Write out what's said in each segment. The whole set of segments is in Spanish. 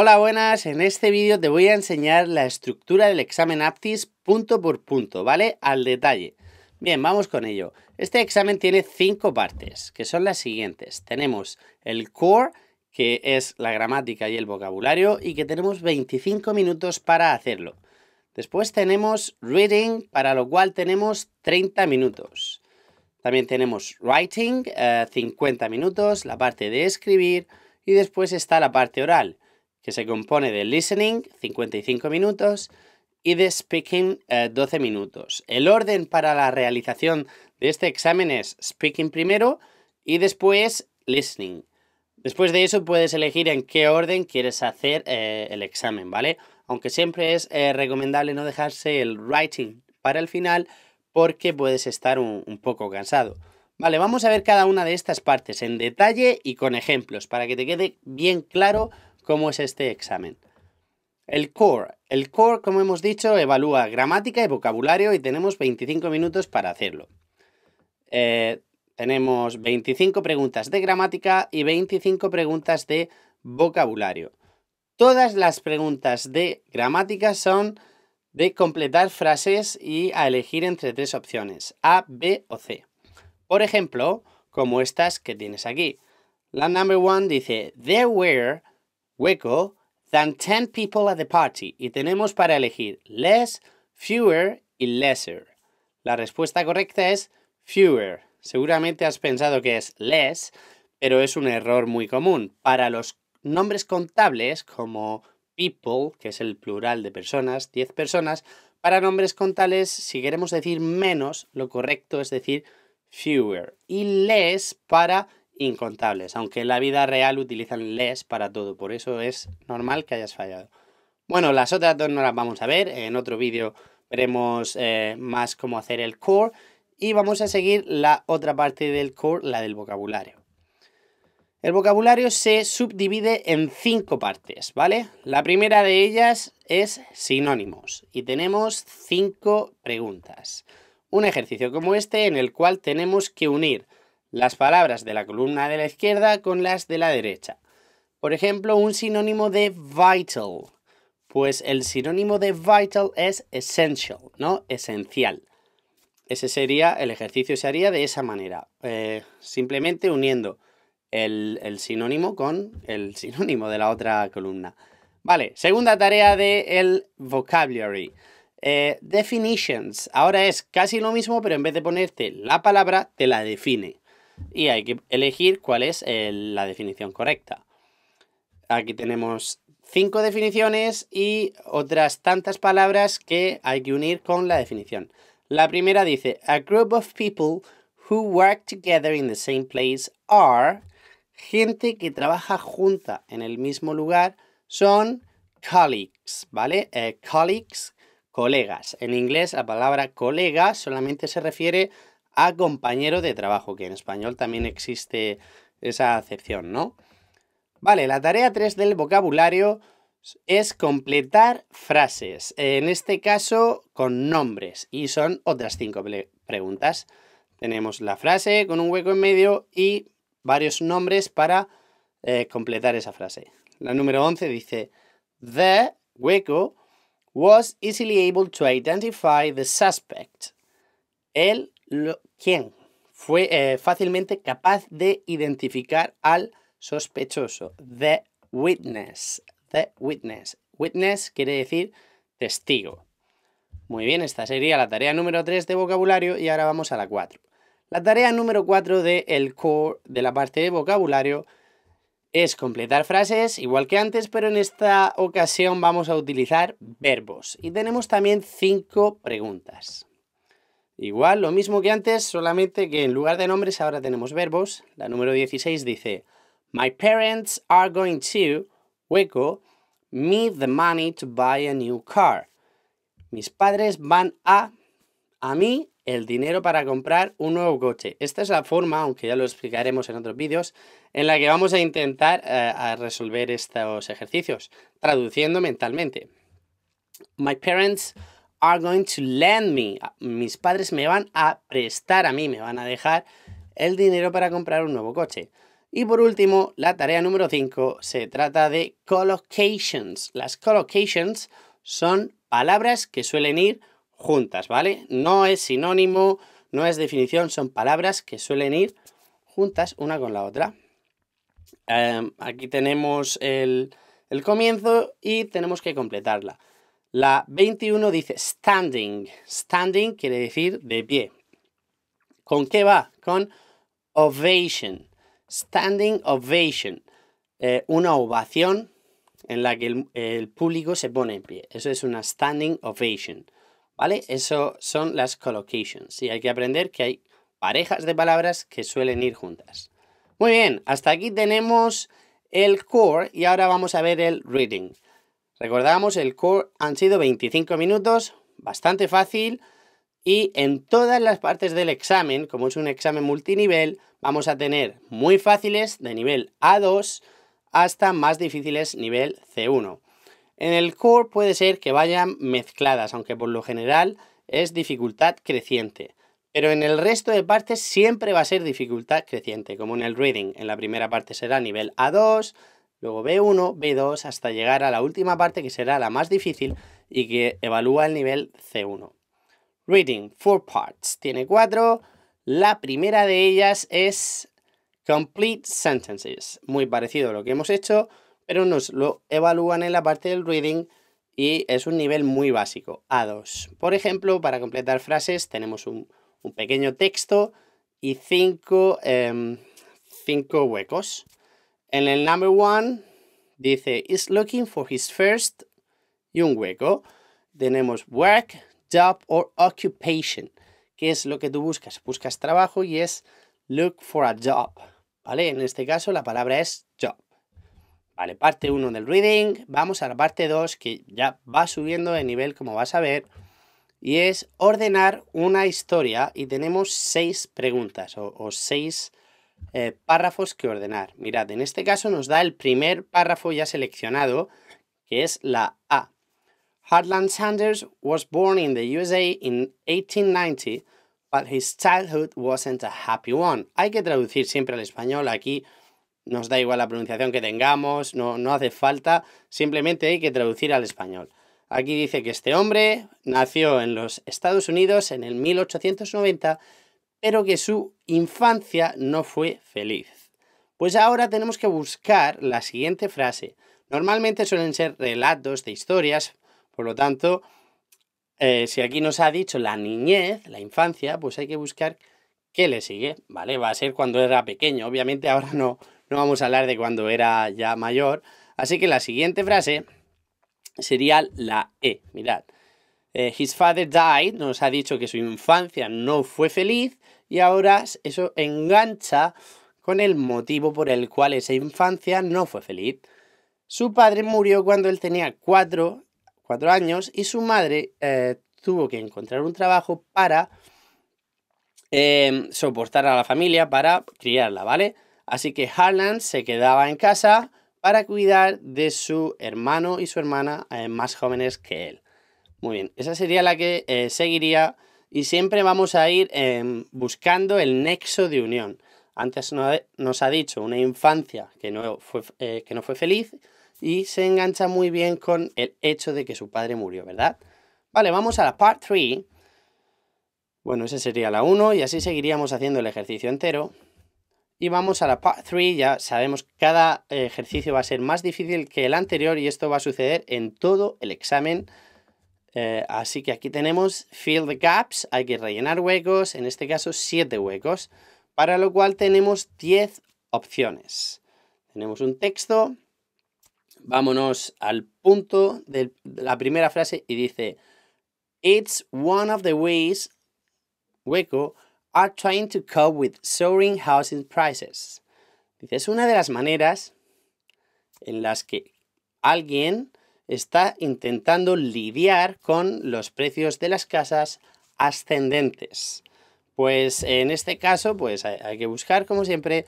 Hola, buenas. En este vídeo te voy a enseñar la estructura del examen APTIS punto por punto, ¿vale? Al detalle. Bien, vamos con ello. Este examen tiene cinco partes, que son las siguientes. Tenemos el core, que es la gramática y el vocabulario, y que tenemos 25 minutos para hacerlo. Después tenemos reading, para lo cual tenemos 30 minutos. También tenemos writing, 50 eh, minutos, la parte de escribir, y después está la parte oral que se compone de listening, 55 minutos, y de speaking, 12 eh, minutos. El orden para la realización de este examen es speaking primero y después listening. Después de eso puedes elegir en qué orden quieres hacer eh, el examen, ¿vale? Aunque siempre es eh, recomendable no dejarse el writing para el final porque puedes estar un, un poco cansado. Vale, vamos a ver cada una de estas partes en detalle y con ejemplos para que te quede bien claro cómo es este examen. El core. El core, como hemos dicho, evalúa gramática y vocabulario y tenemos 25 minutos para hacerlo. Eh, tenemos 25 preguntas de gramática y 25 preguntas de vocabulario. Todas las preguntas de gramática son de completar frases y a elegir entre tres opciones, A, B o C. Por ejemplo, como estas que tienes aquí. La number one dice, There were hueco, than 10 people at the party. Y tenemos para elegir less, fewer y lesser. La respuesta correcta es fewer. Seguramente has pensado que es less, pero es un error muy común. Para los nombres contables, como people, que es el plural de personas, 10 personas, para nombres contables, si queremos decir menos, lo correcto es decir fewer. Y less para incontables, aunque en la vida real utilizan les para todo, por eso es normal que hayas fallado. Bueno, las otras dos no las vamos a ver, en otro vídeo veremos eh, más cómo hacer el core y vamos a seguir la otra parte del core, la del vocabulario. El vocabulario se subdivide en cinco partes, ¿vale? La primera de ellas es sinónimos y tenemos cinco preguntas. Un ejercicio como este en el cual tenemos que unir las palabras de la columna de la izquierda con las de la derecha. Por ejemplo, un sinónimo de vital. Pues el sinónimo de vital es essential, ¿no? Esencial. Ese sería, el ejercicio se haría de esa manera, eh, simplemente uniendo el, sinónimo con el sinónimo de la otra columna. Vale, segunda tarea del vocabulary. Eh, definitions. Ahora es casi lo mismo, pero en vez de ponerte la palabra, te la define y hay que elegir cuál es la definición correcta. Aquí tenemos cinco definiciones y otras tantas palabras que hay que unir con la definición. La primera dice, a group of people who work together in the same place are, gente que trabaja junta en el mismo lugar, son colleagues, ¿vale? Eh, colleagues, colegas. En inglés la palabra colega solamente se refiere a compañero de trabajo, que en español también existe esa acepción, ¿no? Vale, la tarea 3 del vocabulario es completar frases, en este caso con nombres, y son otras cinco preguntas. Tenemos la frase con un hueco en medio y varios nombres para eh, completar esa frase. La número 11 dice, The hueco was easily able to identify the suspect. Él lo, fue eh, fácilmente capaz de identificar al sospechoso. The witness. The witness. Witness quiere decir testigo. Muy bien, esta sería la tarea número 3 de vocabulario y ahora vamos a la 4. La tarea número 4 del core, de la parte de vocabulario, es completar frases igual que antes, pero en esta ocasión vamos a utilizar verbos. Y tenemos también 5 preguntas. Igual, lo mismo que antes, solamente que en lugar de nombres ahora tenemos verbos. La número 16 dice, My parents are going to, hueco, me the money to buy a new car. Mis padres van a, a mí, el dinero para comprar un nuevo coche. Esta es la forma, aunque ya lo explicaremos en otros vídeos, en la que vamos a intentar eh, a resolver estos ejercicios, traduciendo mentalmente. My parents going to lend me. Mis padres me van a prestar a mí, me van a dejar el dinero para comprar un nuevo coche. Y por último, la tarea número 5 se trata de collocations. Las collocations son palabras que suelen ir juntas, ¿vale? No es sinónimo, no es definición, son palabras que suelen ir juntas una con la otra. Em, aquí tenemos el comienzo y tenemos que completarla. La 21 dice standing. Standing quiere decir de pie. ¿Con qué va? Con ovation. Standing ovation. Eh, una ovación en la que el, público se pone en pie. Eso es una standing ovation. ¿Vale? Eso son las collocations. Y hay que aprender que hay parejas de palabras que suelen ir juntas. Muy bien, hasta aquí tenemos el core y ahora vamos a ver el reading. Recordamos, el core han sido 25 minutos, bastante fácil. Y en todas las partes del examen, como es un examen multinivel, vamos a tener muy fáciles de nivel A2 hasta más difíciles nivel C1. En el core puede ser que vayan mezcladas, aunque por lo general es dificultad creciente. Pero en el resto de partes siempre va a ser dificultad creciente, como en el reading. En la primera parte será nivel A2, luego B1, B2 hasta llegar a la última parte que será la más difícil y que evalúa el nivel C1. Reading, four parts, tiene cuatro. La primera de ellas es Complete Sentences, muy parecido a lo que hemos hecho, pero nos lo evalúan en la parte del reading y es un nivel muy básico, A2. Por ejemplo, para completar frases tenemos un, pequeño texto y cinco em, huecos. En el number one dice is looking for his first y un hueco. Tenemos work, job or occupation. ¿Qué es lo que tú buscas? Buscas trabajo y es look for a job. ¿Vale? En este caso la palabra es job. Vale, parte 1 del reading. Vamos a la parte 2 que ya va subiendo de nivel como vas a ver. Y es ordenar una historia y tenemos seis preguntas o, o seis eh, párrafos que ordenar. Mirad, en este caso nos da el primer párrafo ya seleccionado, que es la A. Hartland Sanders was born in the USA in 1890, but his childhood wasn't a happy one. Hay que traducir siempre al español aquí. Nos da igual la pronunciación que tengamos, no, no hace falta, simplemente hay que traducir al español. Aquí dice que este hombre nació en los Estados Unidos en el 1890 pero que su infancia no fue feliz. Pues ahora tenemos que buscar la siguiente frase. Normalmente suelen ser relatos de historias, por lo tanto, eh, si aquí nos ha dicho la niñez, la infancia, pues hay que buscar qué le sigue, ¿vale? Va a ser cuando era pequeño, obviamente ahora no, no vamos a hablar de cuando era ya mayor, así que la siguiente frase sería la E, mirad. Eh, his father died, nos ha dicho que su infancia no fue feliz y ahora eso engancha con el motivo por el cual esa infancia no fue feliz. Su padre murió cuando él tenía cuatro, años y su madre eh, tuvo que encontrar un trabajo para em, soportar a la familia, para criarla, ¿vale? Así que Harlan se quedaba en casa para cuidar de su hermano y su hermana eh, más jóvenes que él. Muy bien, esa sería la que eh, seguiría y siempre vamos a ir em, buscando el nexo de unión. Antes nos ha dicho una infancia que no, fue, eh, que no fue feliz y se engancha muy bien con el hecho de que su padre murió, ¿verdad? Vale, vamos a la part 3. Bueno, esa sería la 1 y así seguiríamos haciendo el ejercicio entero. Y vamos a la part 3, ya sabemos que cada eh, ejercicio va a ser más difícil que el anterior y esto va a suceder en todo el examen eh, así que aquí tenemos fill the gaps, hay que rellenar huecos, en este caso siete huecos, para lo cual tenemos 10 opciones. Tenemos un texto, vámonos al punto de la primera frase y dice, It's one of the ways, hueco, are trying to cope with soaring housing prices. Dice, es una de las maneras en las que alguien está intentando lidiar con los precios de las casas ascendentes. Pues en este caso, pues hay, que buscar como siempre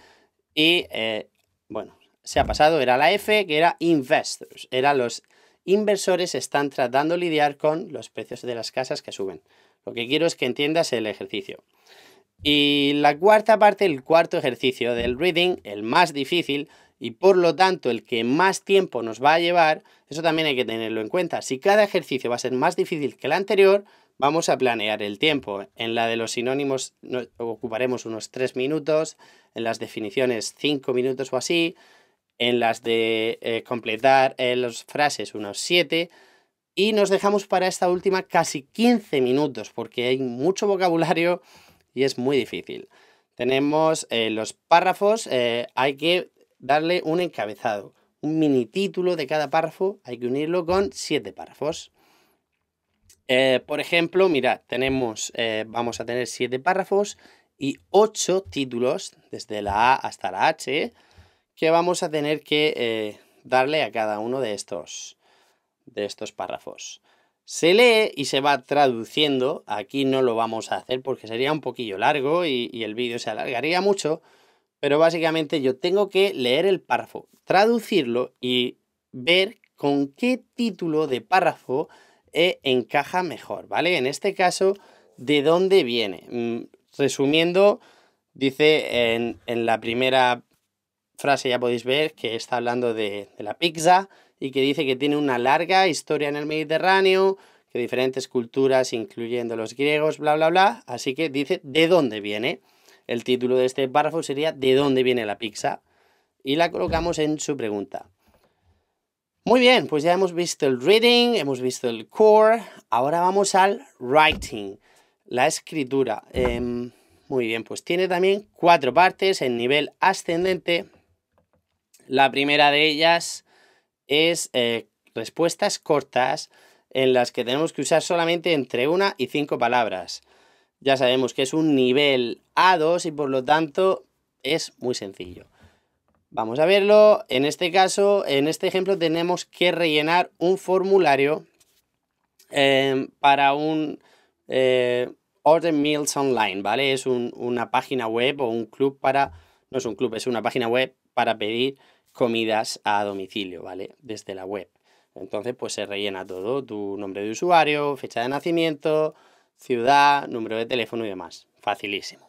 y eh, bueno, se ha pasado, era la F, que era investors, era los inversores están tratando de lidiar con los precios de las casas que suben. Lo que quiero es que entiendas el ejercicio. Y la cuarta parte, el cuarto ejercicio del reading, el más difícil, y por lo tanto el que más tiempo nos va a llevar, eso también hay que tenerlo en cuenta. Si cada ejercicio va a ser más difícil que el anterior, vamos a planear el tiempo. En la de los sinónimos ocuparemos unos 3 minutos, en las definiciones 5 minutos o así, en las de eh, completar eh, las frases unos 7 y nos dejamos para esta última casi 15 minutos porque hay mucho vocabulario y es muy difícil. Tenemos eh, los párrafos, hay que darle un encabezado, un mini título de cada párrafo, hay que unirlo con siete párrafos. Eh, por ejemplo, mirad, tenemos, eh, vamos a tener siete párrafos y ocho títulos, desde la A hasta la H, que vamos a tener que eh, darle a cada uno de estos, de estos párrafos. Se lee y se va traduciendo, aquí no lo vamos a hacer porque sería un poquillo largo y, y el vídeo se alargaría mucho, pero básicamente yo tengo que leer el párrafo, traducirlo y ver con qué título de párrafo eh, encaja mejor, ¿vale? En este caso, ¿de dónde viene? Mm, resumiendo, dice en, la primera frase, ya podéis ver, que está hablando de, de la pizza y que dice que tiene una larga historia en el Mediterráneo, que diferentes culturas, incluyendo los griegos, bla, bla, bla. Así que dice de dónde viene. El título de este párrafo sería ¿De dónde viene la pizza? Y la colocamos en su pregunta. Muy bien, pues ya hemos visto el reading, hemos visto el core, ahora vamos al writing, la escritura. Em, muy bien, pues tiene también cuatro partes en nivel ascendente. La primera de ellas es eh, respuestas cortas en las que tenemos que usar solamente entre una y cinco palabras ya sabemos que es un nivel A2 y por lo tanto es muy sencillo. Vamos a verlo. En este caso, en este ejemplo tenemos que rellenar un formulario eh, para un eh, Order Meals Online, ¿vale? Es una página web o un club para... No es un club, es una página web para pedir comidas a domicilio, ¿vale? Desde la web. Entonces, pues se rellena todo, tu nombre de usuario, fecha de nacimiento, ciudad, número de teléfono y demás. Facilísimo.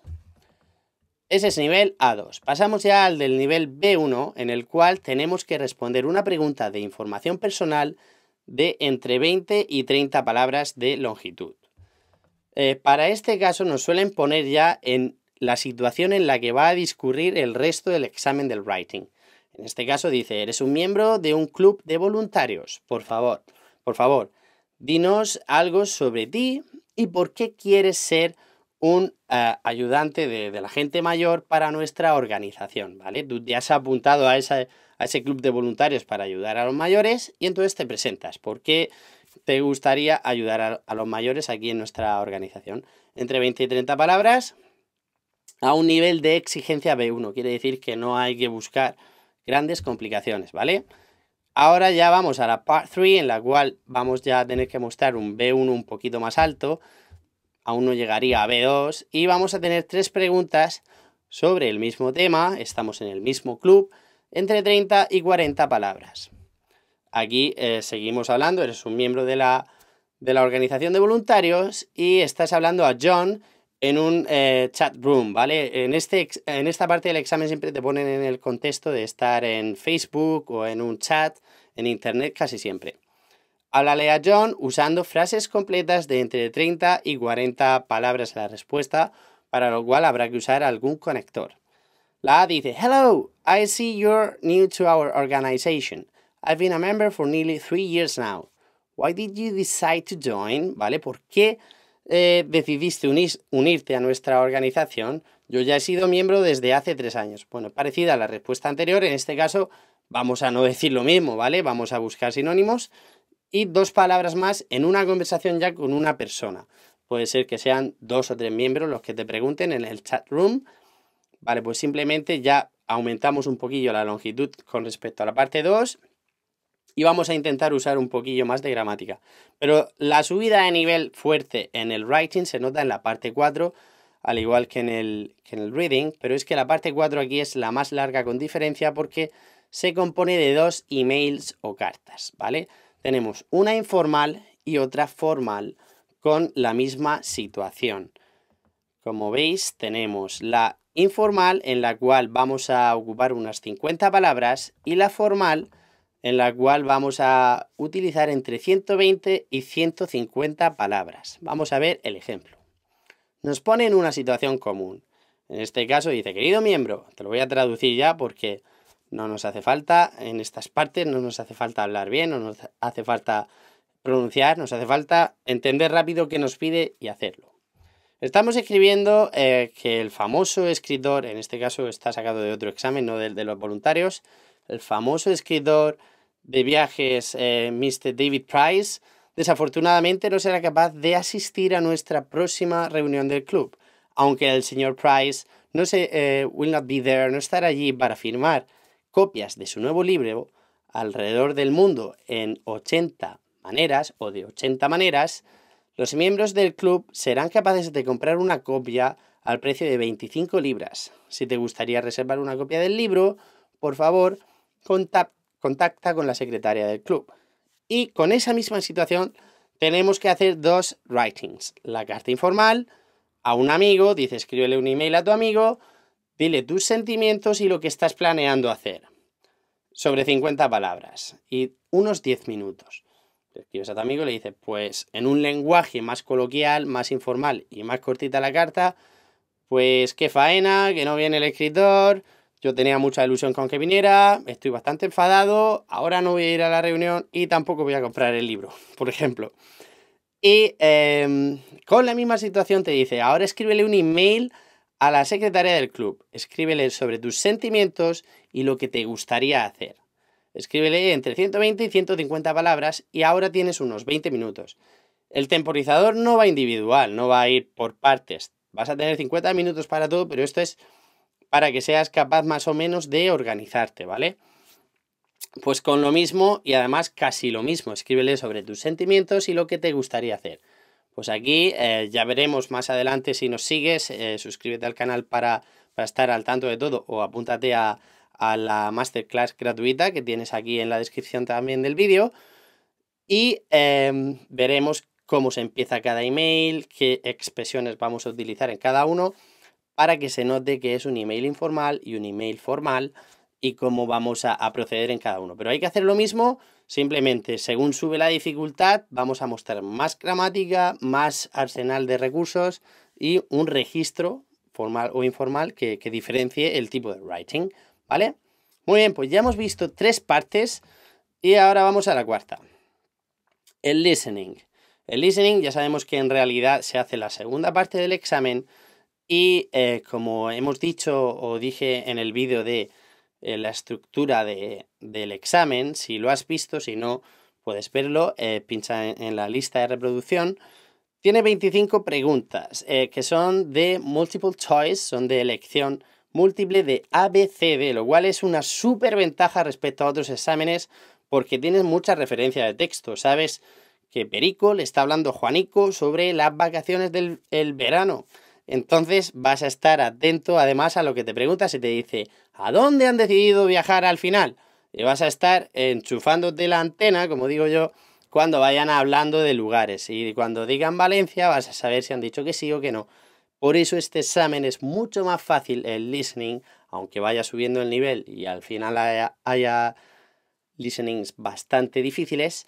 Ese es nivel A2. Pasamos ya al del nivel B1, en el cual tenemos que responder una pregunta de información personal de entre 20 y 30 palabras de longitud. Eh, para este caso nos suelen poner ya en la situación en la que va a discurrir el resto del examen del writing. En este caso dice, eres un miembro de un club de voluntarios. Por favor, por favor, dinos algo sobre ti, y por qué quieres ser un eh, ayudante de, la gente mayor para nuestra organización, ¿vale? Tú ya has apuntado a, ese club de voluntarios para ayudar a los mayores y entonces te presentas. ¿Por qué te gustaría ayudar a, a los mayores aquí en nuestra organización? Entre 20 y 30 palabras a un nivel de exigencia B1, quiere decir que no hay que buscar grandes complicaciones, ¿vale? Ahora ya vamos a la part 3, en la cual vamos ya a tener que mostrar un B1 un poquito más alto, aún no llegaría a B2, y vamos a tener tres preguntas sobre el mismo tema, estamos en el mismo club, entre 30 y 40 palabras. Aquí eh, seguimos hablando, eres un miembro de la, de la organización de voluntarios y estás hablando a John, en un eh, chat room, ¿vale? En, este, en esta parte del examen siempre te ponen en el contexto de estar en Facebook o en un chat, en Internet casi siempre. Háblale a John usando frases completas de entre 30 y 40 palabras a la respuesta, para lo cual habrá que usar algún conector. La A dice, Hello, I see you're new to our organization. I've been a member for nearly three years now. Why did you decide to join? ¿Vale? ¿Por qué? Eh, decidiste unirte a nuestra organización? Yo ya he sido miembro desde hace tres años. Bueno, parecida a la respuesta anterior, en este caso vamos a no decir lo mismo, ¿vale? Vamos a buscar sinónimos y dos palabras más en una conversación ya con una persona. Puede ser que sean dos o tres miembros los que te pregunten en el chat room. Vale, pues simplemente ya aumentamos un poquillo la longitud con respecto a la parte 2 y vamos a intentar usar un poquillo más de gramática. Pero la subida de nivel fuerte en el writing se nota en la parte 4, al igual que en el, el reading, pero es que la parte 4 aquí es la más larga con diferencia porque se compone de dos emails o cartas, ¿vale? Tenemos una informal y otra formal con la misma situación. Como veis, tenemos la informal en la cual vamos a ocupar unas 50 palabras y la formal en la cual vamos a utilizar entre 120 y 150 palabras. Vamos a ver el ejemplo. Nos pone en una situación común. En este caso dice, querido miembro, te lo voy a traducir ya porque no nos hace falta, en estas partes no nos hace falta hablar bien, no nos hace falta pronunciar, nos hace falta entender rápido qué nos pide y hacerlo. Estamos escribiendo eh, que el famoso escritor, en este caso está sacado de otro examen, no del de los voluntarios, el famoso escritor de viajes eh, Mr. David Price, desafortunadamente no será capaz de asistir a nuestra próxima reunión del club, aunque el señor Price no se, eh, will not be there, no estará allí para firmar copias de su nuevo libro alrededor del mundo en 80 maneras o de 80 maneras los miembros del club serán capaces de comprar una copia al precio de 25 libras. Si te gustaría reservar una copia del libro, por favor, contacta con la secretaria del club. Y con esa misma situación tenemos que hacer dos writings. La carta informal a un amigo, dice escríbele un email a tu amigo, dile tus sentimientos y lo que estás planeando hacer. Sobre 50 palabras y unos 10 minutos. Le escribes a tu amigo y le dices, pues en un lenguaje más coloquial, más informal y más cortita la carta, pues qué faena, que no viene el escritor, yo tenía mucha ilusión con que viniera, estoy bastante enfadado, ahora no voy a ir a la reunión y tampoco voy a comprar el libro, por ejemplo. Y em, con la misma situación te dice, ahora escríbele un email a la secretaria del club, escríbele sobre tus sentimientos y lo que te gustaría hacer. Escríbele entre 120 y 150 palabras y ahora tienes unos 20 minutos. El temporizador no va individual, no va a ir por partes. Vas a tener 50 minutos para todo, pero esto es para que seas capaz más o menos de organizarte, ¿vale? Pues con lo mismo y además casi lo mismo, escríbele sobre tus sentimientos y lo que te gustaría hacer. Pues aquí eh, ya veremos más adelante si nos sigues, eh, suscríbete al canal para, para estar al tanto de todo o apúntate a, a la masterclass gratuita que tienes aquí en la descripción también del vídeo. Y em, veremos cómo se empieza cada email, qué expresiones vamos a utilizar en cada uno, para que se note que es un email informal y un email formal y cómo vamos a, proceder en cada uno. Pero hay que hacer lo mismo, simplemente según sube la dificultad, vamos a mostrar más gramática, más arsenal de recursos y un registro formal o informal que diferencie el tipo de writing. ¿vale? Muy bien, pues ya hemos visto tres partes y ahora vamos a la cuarta. El listening. El listening ya sabemos que en realidad se hace la segunda parte del examen y eh, como hemos dicho o dije en el vídeo de eh, la estructura del examen, si lo has visto, si no, puedes verlo, eh, pincha en, la lista de reproducción. Tiene 25 preguntas que son de multiple choice, son de elección múltiple de ABCD, lo cual es una súper ventaja respecto a otros exámenes porque tienes mucha referencia de texto. Sabes que Perico le está hablando Juanico sobre las vacaciones del verano. Entonces vas a estar atento además a lo que te preguntas si te dice, ¿a dónde han decidido viajar al final? Y vas a estar enchufándote la antena, como digo yo, cuando vayan hablando de lugares. Y cuando digan Valencia vas a saber si han dicho que sí o que no. Por eso este examen es mucho más fácil el listening, aunque vaya subiendo el nivel y al final haya, listenings bastante difíciles.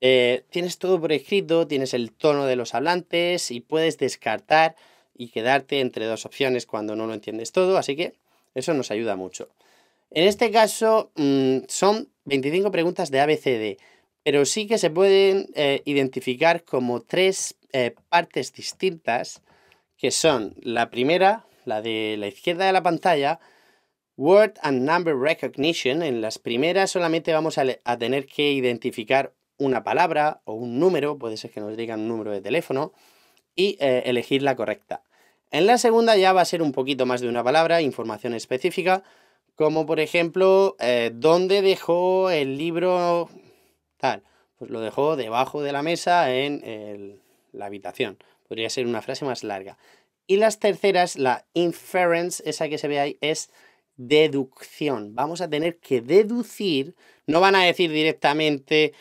Eh, tienes todo por escrito, tienes el tono de los hablantes y puedes descartar y quedarte entre dos opciones cuando no lo entiendes todo, así que eso nos ayuda mucho. En este caso mm, son 25 preguntas de ABCD, pero sí que se pueden eh, identificar como tres eh, partes distintas que son la primera, la de la izquierda de la pantalla, Word and Number Recognition. En las primeras solamente vamos a, tener que identificar una palabra o un número, puede ser que nos digan un número de teléfono, y eh, elegir la correcta. En la segunda ya va a ser un poquito más de una palabra, información específica, como por ejemplo, eh, ¿dónde dejó el libro tal? Pues lo dejó debajo de la mesa en la habitación podría ser una frase más larga. Y las terceras, la inference, esa que se ve ahí, es deducción. Vamos a tener que deducir, no van a decir directamente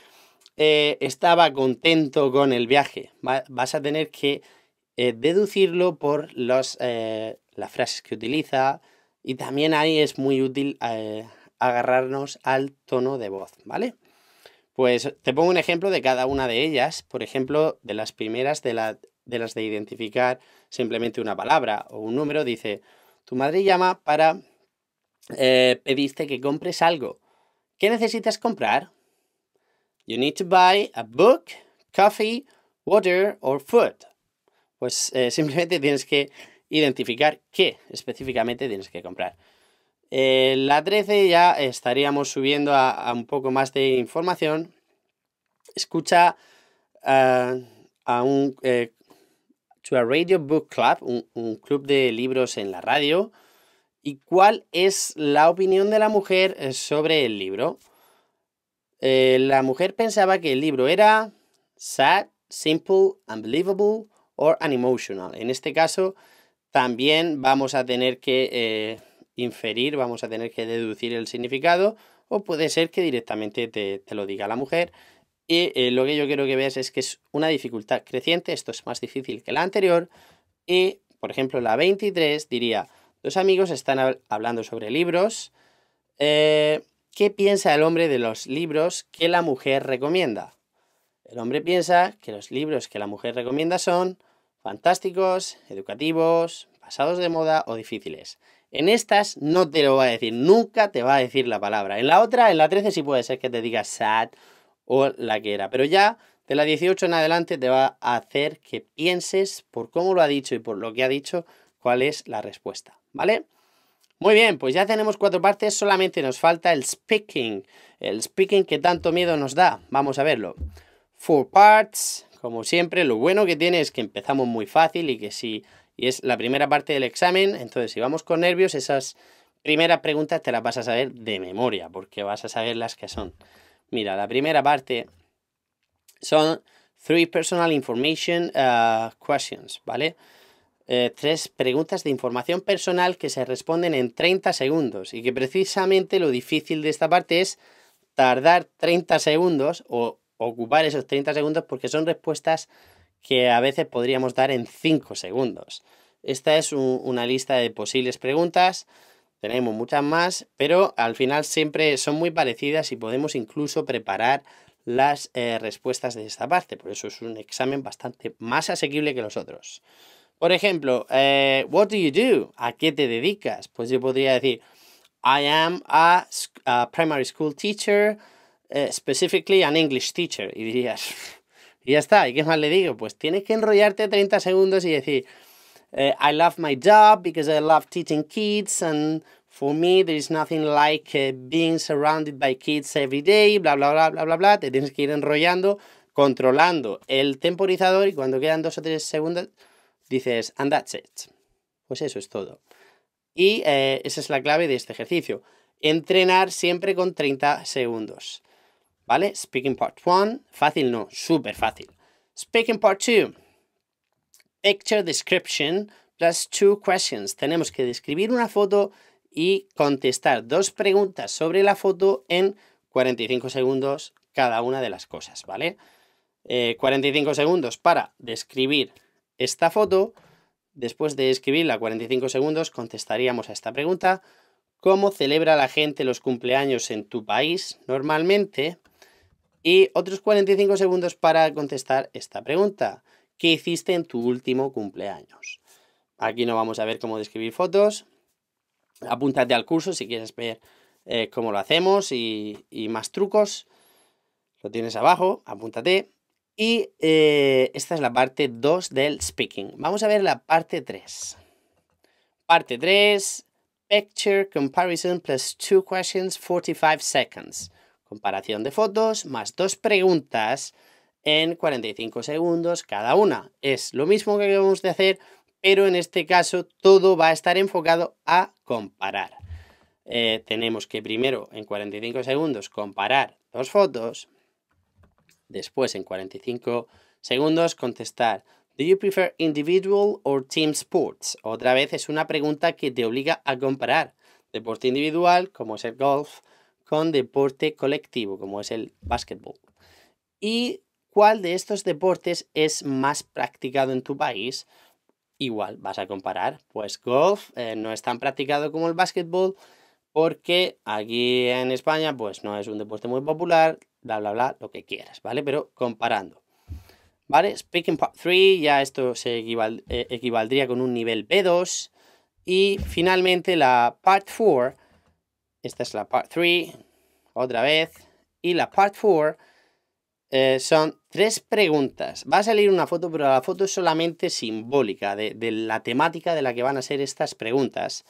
eh, estaba contento con el viaje, vas a tener que eh, deducirlo por los, eh, las frases que utiliza y también ahí es muy útil agarrarnos al tono de voz, ¿vale? Pues te pongo un ejemplo de cada una de ellas, por ejemplo, de las primeras de la de las de identificar simplemente una palabra o un número, dice, tu madre llama para pediste eh, pedirte que compres algo. ¿Qué necesitas comprar? You need to buy a book, coffee, water or food. Pues eh, simplemente tienes que identificar qué específicamente tienes que comprar. Eh, la 13 ya estaríamos subiendo a, un poco más de información. Escucha a un to a Radio Book Club, un, club de libros en la radio, y cuál es la opinión de la mujer eh, sobre el libro. Eh, la mujer pensaba que el libro era sad, simple, unbelievable or unemotional. En este caso, también vamos a tener que eh, inferir, vamos a tener que deducir el significado, o puede ser que directamente te lo diga la mujer y eh, lo que yo quiero que veas es que es una dificultad creciente, esto es más difícil que la anterior. Y, por ejemplo, la 23 diría, dos amigos están hablando sobre libros. Eh, ¿Qué piensa el hombre de los libros que la mujer recomienda? El hombre piensa que los libros que la mujer recomienda son fantásticos, educativos, pasados de moda o difíciles. En estas no te lo va a decir, nunca te va a decir la palabra. En la otra, en la 13 sí puede ser que te diga sad o la que era. Pero ya de la 18 en adelante te va a hacer que pienses por cómo lo ha dicho y por lo que ha dicho cuál es la respuesta, ¿vale? Muy bien, pues ya tenemos cuatro partes, solamente nos falta el speaking, el speaking que tanto miedo nos da. Vamos a verlo. Four parts, como siempre, lo bueno que tiene es que empezamos muy fácil y que si es la primera parte del examen, entonces si vamos con nervios, esas primeras preguntas te las vas a saber de memoria, porque vas a saber las que son. Mira, la primera parte son three personal information uh, questions, ¿vale? Eh, tres preguntas de información personal que se responden en 30 segundos y que precisamente lo difícil de esta parte es tardar 30 segundos o ocupar esos 30 segundos porque son respuestas que a veces podríamos dar en 5 segundos. Esta es una lista de posibles preguntas tenemos muchas más, pero al final siempre son muy parecidas y podemos incluso preparar las eh, respuestas de esta parte. Por eso es un examen bastante más asequible que los otros. Por ejemplo, eh, what do you do? ¿A qué te dedicas? Pues yo podría decir, I am a, primary school teacher, eh, specifically an English teacher. Y dirías, y ya está, ¿y qué más le digo? Pues tienes que enrollarte 30 segundos y decir, Uh, I love my job because I love teaching kids, and for me there is nothing like uh, being surrounded by kids every day, bla, bla, bla, bla, bla, bla. Te tienes que ir enrollando, controlando el temporizador y cuando quedan dos o tres segundos dices, and that's it. Pues eso es todo. Y eh, esa es la clave de este ejercicio. Entrenar siempre con 30 segundos. ¿Vale? Speaking part one, fácil no, súper fácil. Speaking part two picture description plus two questions. Tenemos que describir una foto y contestar dos preguntas sobre la foto en 45 segundos cada una de las cosas, ¿vale? 45 eh, segundos para describir esta foto. Después de escribirla 45 segundos, contestaríamos a esta pregunta. ¿Cómo celebra la gente los cumpleaños en tu país normalmente? Y otros 45 segundos para contestar esta pregunta. ¿Qué hiciste en tu último cumpleaños? Aquí no vamos a ver cómo describir fotos. Apúntate al curso si quieres ver eh, cómo lo hacemos y, más trucos. Lo tienes abajo, apúntate. Y eh, esta es la parte 2 del speaking. Vamos a ver la parte 3. Parte 3, Picture Comparison plus two questions, 45 seconds. Comparación de fotos, más dos preguntas, en 45 segundos cada una. Es lo mismo que acabamos de hacer, pero en este caso todo va a estar enfocado a comparar. Eh, tenemos que primero en 45 segundos comparar dos fotos, después en 45 segundos contestar ¿Do you prefer individual or team sports? Otra vez es una pregunta que te obliga a comparar deporte individual, como es el golf, con deporte colectivo, como es el básquetbol cuál de estos deportes es más practicado en tu país. Igual vas a comparar, pues golf eh, no es tan practicado como el básquetbol porque aquí en España pues no es un deporte muy popular, bla, bla, bla, lo que quieras, ¿vale? Pero comparando. ¿Vale? Speaking Part 3, ya esto se eh, equivaldría con un nivel B2. Y finalmente la Part 4, esta es la Part 3, otra vez. Y la Part 4 eh, son Tres preguntas. Va a salir una foto, pero la foto es solamente simbólica de, la temática de la que van a ser estas preguntas.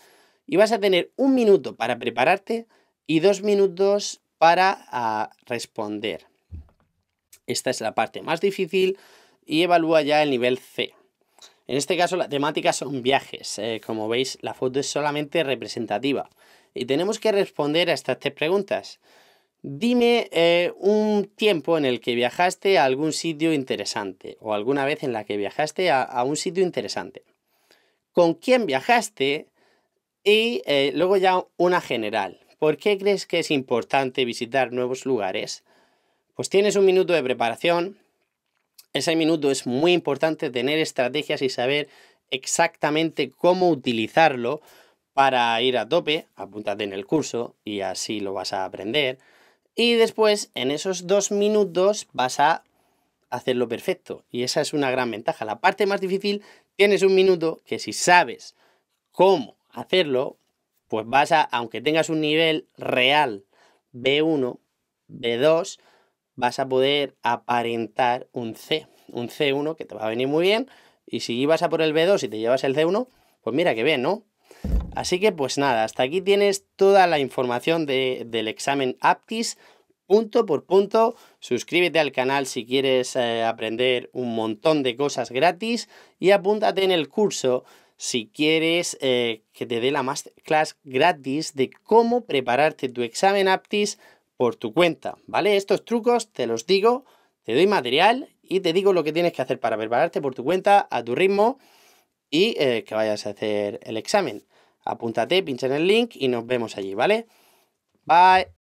Y vas a tener un minuto para prepararte y dos minutos para ah, responder. Esta es la parte más difícil y evalúa ya el nivel C. En este caso la temática son viajes. Eh, como veis, la foto es solamente representativa. Y tenemos que responder a estas tres preguntas. Dime eh, un tiempo en el que viajaste a algún sitio interesante o alguna vez en la que viajaste a, un sitio interesante. ¿Con quién viajaste? Y eh, luego ya una general. ¿Por qué crees que es importante visitar nuevos lugares? Pues tienes un minuto de preparación. Ese minuto es muy importante tener estrategias y saber exactamente cómo utilizarlo para ir a tope. Apúntate en el curso y así lo vas a aprender. Y después, en esos dos minutos, vas a hacerlo perfecto. Y esa es una gran ventaja. La parte más difícil, tienes un minuto que si sabes cómo hacerlo, pues vas a, aunque tengas un nivel real B1, B2, vas a poder aparentar un C, un C1 que te va a venir muy bien. Y si ibas a por el B2 y te llevas el C1, pues mira que bien, ¿no? Así que pues nada, hasta aquí tienes toda la información del examen Aptis punto por punto. Suscríbete al canal si quieres eh, aprender un montón de cosas gratis y apúntate en el curso si quieres eh, que te dé la masterclass gratis de cómo prepararte tu examen Aptis por tu cuenta, ¿vale? Estos trucos te los digo, te doy material y te digo lo que tienes que hacer para prepararte por tu cuenta, a tu ritmo y eh, que vayas a hacer el examen. Apúntate, pincha en el link y nos vemos allí, ¿vale? Bye.